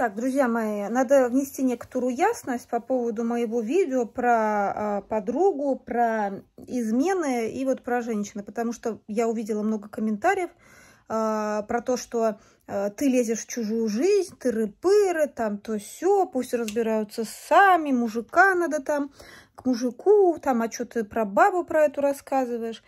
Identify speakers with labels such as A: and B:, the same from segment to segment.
A: Так, друзья мои, надо внести некоторую ясность по поводу моего видео про э, подругу, про измены и вот про женщины, потому что я увидела много комментариев э, про то, что э, ты лезешь в чужую жизнь, ты рыпыры, там то все, пусть разбираются сами, мужика надо там к мужику, там, а что ты про бабу про эту рассказываешь.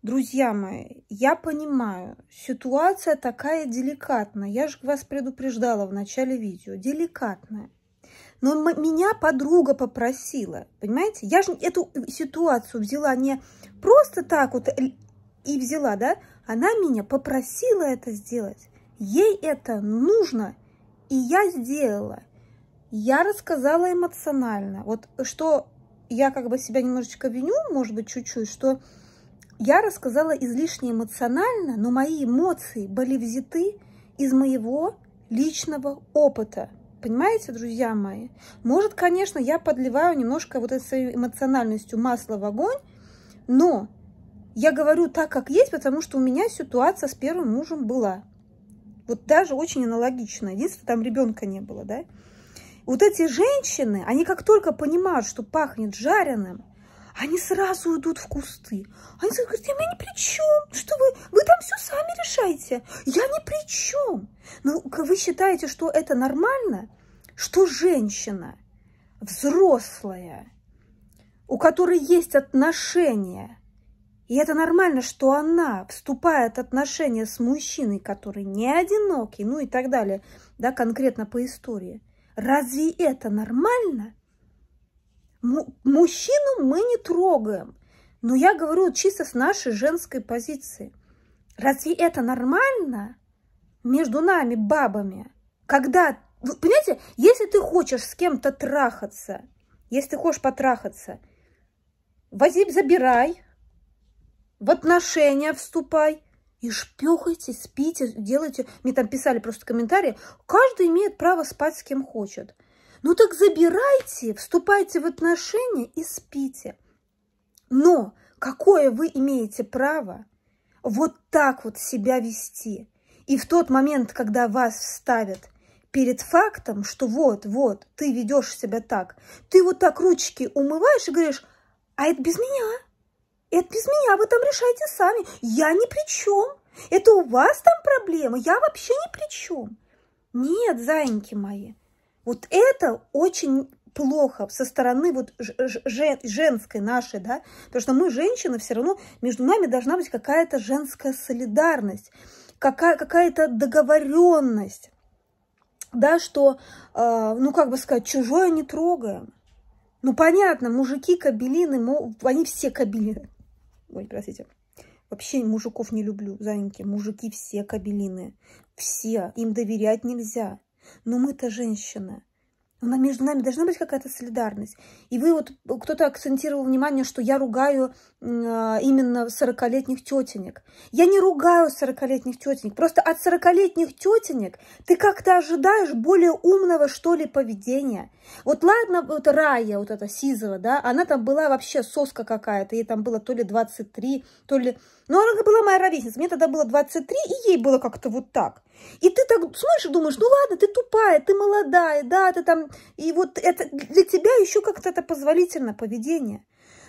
A: Друзья мои, я понимаю, ситуация такая деликатная. Я же вас предупреждала в начале видео. Деликатная. Но меня подруга попросила, понимаете? Я же эту ситуацию взяла не просто так вот и взяла, да? Она меня попросила это сделать. Ей это нужно, и я сделала. Я рассказала эмоционально. Вот что я как бы себя немножечко виню, может быть, чуть-чуть, что я рассказала излишне эмоционально, но мои эмоции были взяты из моего личного опыта. Понимаете, друзья мои? Может, конечно, я подливаю немножко вот этой своей эмоциональностью масло в огонь, но я говорю так, как есть, потому что у меня ситуация с первым мужем была. Вот даже очень аналогично. Единственное, там ребенка не было, да? Вот эти женщины, они как только понимают, что пахнет жареным, они сразу идут в кусты. Они сразу говорят, я меня ни при чем. Что вы, вы там все сами решаете. Я ни при чем. Ну, вы считаете, что это нормально? Что женщина, взрослая, у которой есть отношения, и это нормально, что она вступает в отношения с мужчиной, который не одинокий, ну и так далее, да, конкретно по истории. Разве это нормально? мужчину мы не трогаем. Но я говорю чисто с нашей женской позиции. Разве это нормально между нами, бабами? Когда, вы, понимаете, если ты хочешь с кем-то трахаться, если ты хочешь потрахаться, вози, забирай, в отношения вступай – и шпехайте, спите, делайте. Мне там писали просто комментарии. Каждый имеет право спать с кем хочет. Ну так забирайте, вступайте в отношения и спите. Но какое вы имеете право вот так вот себя вести? И в тот момент, когда вас вставят перед фактом, что вот, вот, ты ведешь себя так, ты вот так ручки умываешь и говоришь, а это без меня, это без меня, вы там решайте сами, я ни при чем, это у вас там проблема, я вообще ни при чем. Нет, зайки мои, вот это очень плохо со стороны вот женской нашей, да, потому что мы, женщины, все равно между нами должна быть какая-то женская солидарность, какая- какая-то договоренность, да, что, э, ну, как бы сказать, чужое не трогаем. Ну, понятно, мужики, кабелины, они все кабелины. Ой, простите. Вообще мужиков не люблю, Заньки. Мужики все кабелины. Все. Им доверять нельзя. Но мы-то женщины. Но между нами должна быть какая-то солидарность. И вы вот, кто-то акцентировал внимание, что я ругаю а, именно 40-летних тетенек. Я не ругаю 40-летних тетенек. Просто от 40-летних тетенек ты как-то ожидаешь более умного, что ли, поведения. Вот ладно, вот Рая, вот эта Сизова, да, она там была вообще соска какая-то. Ей там было то ли 23, то ли... Но она была моя ровесница. Мне тогда было 23, и ей было как-то вот так. И ты так смотришь и думаешь, ну ладно, ты тупая, ты молодая, да, ты там... И вот это для тебя еще как-то это позволительно поведение.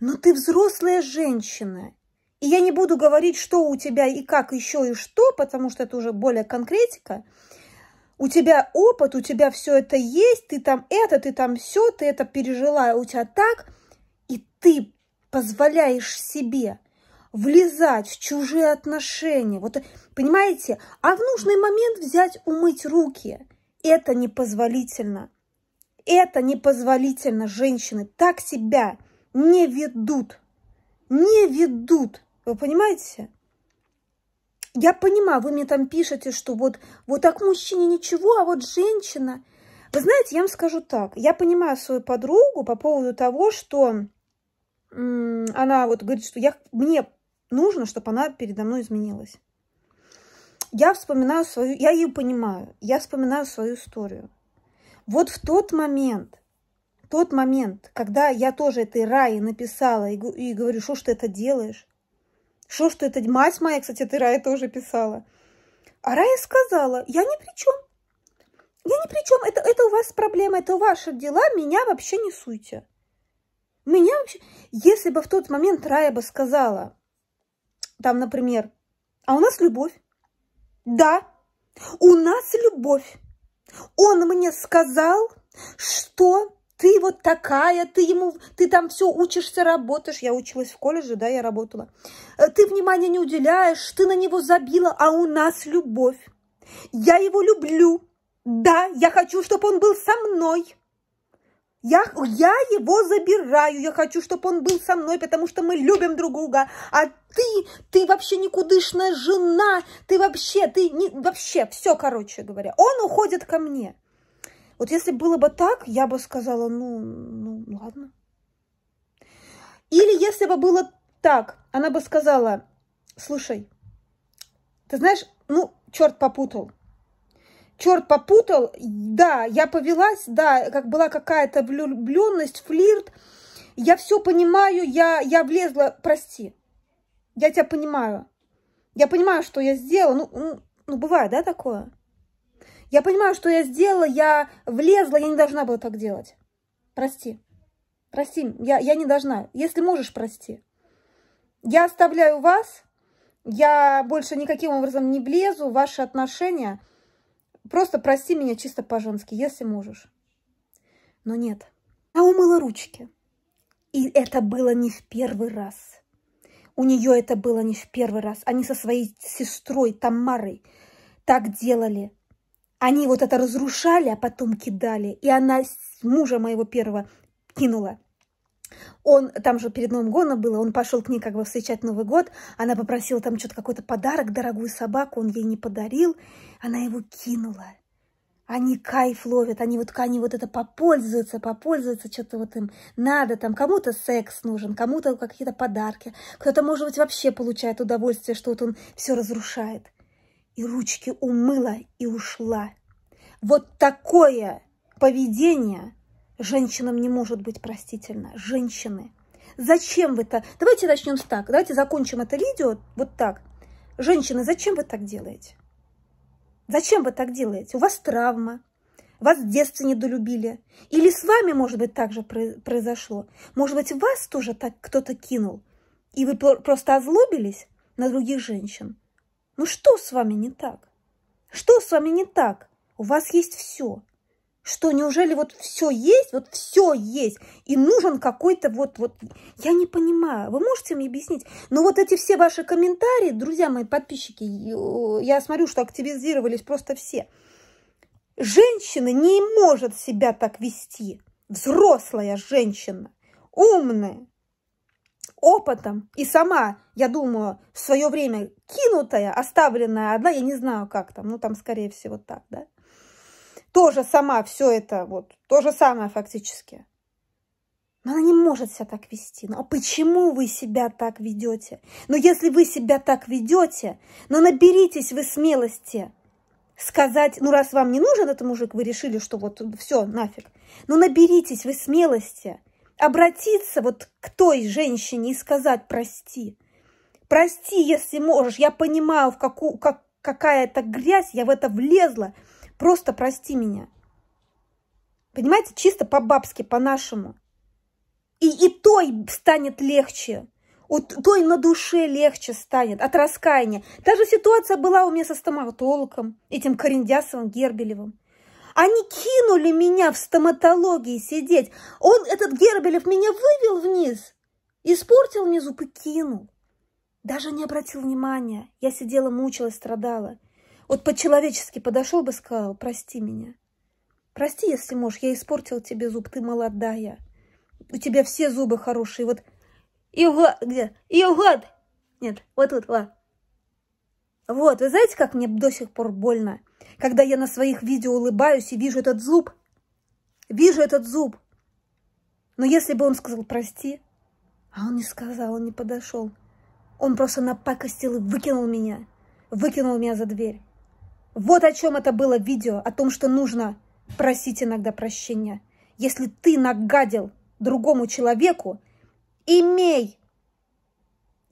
A: Но ты взрослая женщина. И я не буду говорить, что у тебя и как еще и что, потому что это уже более конкретика. У тебя опыт, у тебя все это есть, ты там это, ты там все, ты это пережила, а у тебя так, и ты позволяешь себе – влезать в чужие отношения. Вот, понимаете? А в нужный момент взять, умыть руки. Это непозволительно. Это непозволительно, женщины. Так себя не ведут. Не ведут. Вы понимаете? Я понимаю, вы мне там пишете, что вот, вот так мужчине ничего, а вот женщина. Вы знаете, я вам скажу так. Я понимаю свою подругу по поводу того, что она вот говорит, что я, мне нужно, чтобы она передо мной изменилась. Я вспоминаю свою, я ее понимаю, я вспоминаю свою историю. Вот в тот момент, тот момент, когда я тоже этой Рае написала и, и говорю, что ж ты это делаешь? Что ж ты это, мать моя, кстати, этой Рая тоже писала. А Рая сказала, я ни при чем. Я ни при чем, это, это у вас проблема, это ваши дела, меня вообще не суйте. Меня вообще... Если бы в тот момент Рая бы сказала, там, например, а у нас любовь. Да, у нас любовь. Он мне сказал, что ты вот такая, ты ему, ты там все учишься, работаешь. Я училась в колледже, да, я работала. «Э, ты внимания не уделяешь, ты на него забила, а у нас любовь. Я его люблю. Да, я хочу, чтобы он был со мной. Я, я его забираю, я хочу, чтобы он был со мной, потому что мы любим друг друга. А ты, ты вообще никудышная жена, ты вообще, ты не, вообще, все, короче говоря. Он уходит ко мне. Вот если было бы так, я бы сказала, ну, ну, ну ладно. Или если бы было так, она бы сказала, слушай, ты знаешь, ну, черт попутал, черт попутал, да, я повелась, да, как была какая-то влюбленность, флирт, я все понимаю, я, я влезла, прости, я тебя понимаю, я понимаю, что я сделала, ну, ну, ну бывает, да, такое? Я понимаю, что я сделала, я влезла, я не должна была так делать. Прости. Прости, я, я не должна. Если можешь, прости. Я оставляю вас, я больше никаким образом не влезу в ваши отношения – Просто прости меня чисто по-женски, если можешь. Но нет. Она умыла ручки. И это было не в первый раз. У нее это было не в первый раз. Они со своей сестрой Тамарой так делали. Они вот это разрушали, а потом кидали. И она мужа моего первого кинула он, там же перед Новым годом было, он пошел к ней как бы встречать Новый год, она попросила там что-то, какой-то подарок, дорогую собаку, он ей не подарил, она его кинула. Они кайф ловят, они вот, они вот это попользуются, попользуются, что-то вот им надо, там кому-то секс нужен, кому-то какие-то подарки, кто-то, может быть, вообще получает удовольствие, что вот он все разрушает. И ручки умыла и ушла. Вот такое поведение – женщинам не может быть простительно. Женщины. Зачем вы так? Давайте начнем с так. Давайте закончим это видео вот так. Женщины, зачем вы так делаете? Зачем вы так делаете? У вас травма. Вас в детстве недолюбили. Или с вами, может быть, так же произошло. Может быть, вас тоже так кто-то кинул. И вы просто озлобились на других женщин. Ну что с вами не так? Что с вами не так? У вас есть все. Что, неужели вот все есть, вот все есть, и нужен какой-то вот, вот, я не понимаю, вы можете мне объяснить? Но вот эти все ваши комментарии, друзья мои, подписчики, я смотрю, что активизировались просто все. Женщина не может себя так вести. Взрослая женщина, умная, опытом. И сама, я думаю, в свое время кинутая, оставленная одна, я не знаю как там, ну там скорее всего так, да тоже сама все это, вот, то же самое фактически. Но она не может себя так вести. Ну а почему вы себя так ведете? Ну если вы себя так ведете, ну наберитесь вы смелости сказать, ну раз вам не нужен этот мужик, вы решили, что вот все, нафиг. Ну наберитесь вы смелости обратиться вот к той женщине и сказать прости. Прости, если можешь, я понимаю, в какую, как, какая это грязь, я в это влезла, Просто прости меня. Понимаете, чисто по-бабски, по-нашему. И, и той станет легче. Вот той на душе легче станет от раскаяния. Та же ситуация была у меня со стоматологом, этим Корендясовым, Гербелевым. Они кинули меня в стоматологии сидеть. Он, этот Гербелев, меня вывел вниз, испортил мне внизу, кинул. Даже не обратил внимания. Я сидела, мучилась, страдала. Вот по-человечески подошел бы, сказал, прости меня. Прости, если можешь, я испортил тебе зуб, ты молодая. У тебя все зубы хорошие. Вот и вот где? И вот! Нет, вот тут, вот. Вот, вы знаете, как мне до сих пор больно, когда я на своих видео улыбаюсь и вижу этот зуб. Вижу этот зуб. Но если бы он сказал «прости», а он не сказал, он не подошел. Он просто напакостил и выкинул меня. Выкинул меня за дверь. Вот о чем это было видео, о том, что нужно просить иногда прощения. Если ты нагадил другому человеку, имей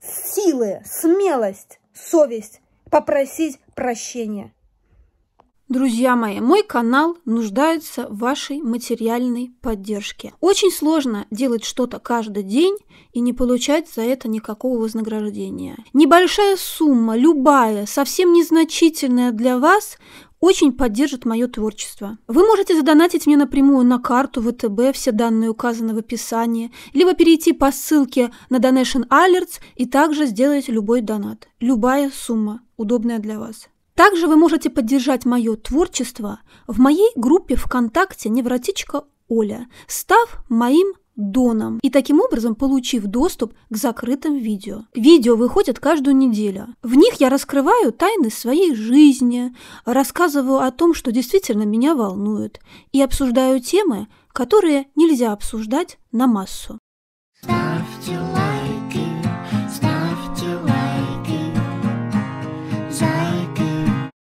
A: силы, смелость, совесть попросить прощения. Друзья мои, мой канал нуждается в вашей материальной поддержке. Очень сложно делать что-то каждый день и не получать за это никакого вознаграждения. Небольшая сумма, любая, совсем незначительная для вас, очень поддержит мое творчество. Вы можете задонатить мне напрямую на карту ВТБ, все данные указаны в описании, либо перейти по ссылке на Donation Alerts и также сделать любой донат. Любая сумма, удобная для вас. Также вы можете поддержать мое творчество в моей группе ВКонтакте «Невротичка Оля», став моим доном и таким образом получив доступ к закрытым видео. Видео выходят каждую неделю. В них я раскрываю тайны своей жизни, рассказываю о том, что действительно меня волнует, и обсуждаю темы, которые нельзя обсуждать на массу. Ставьте лайк.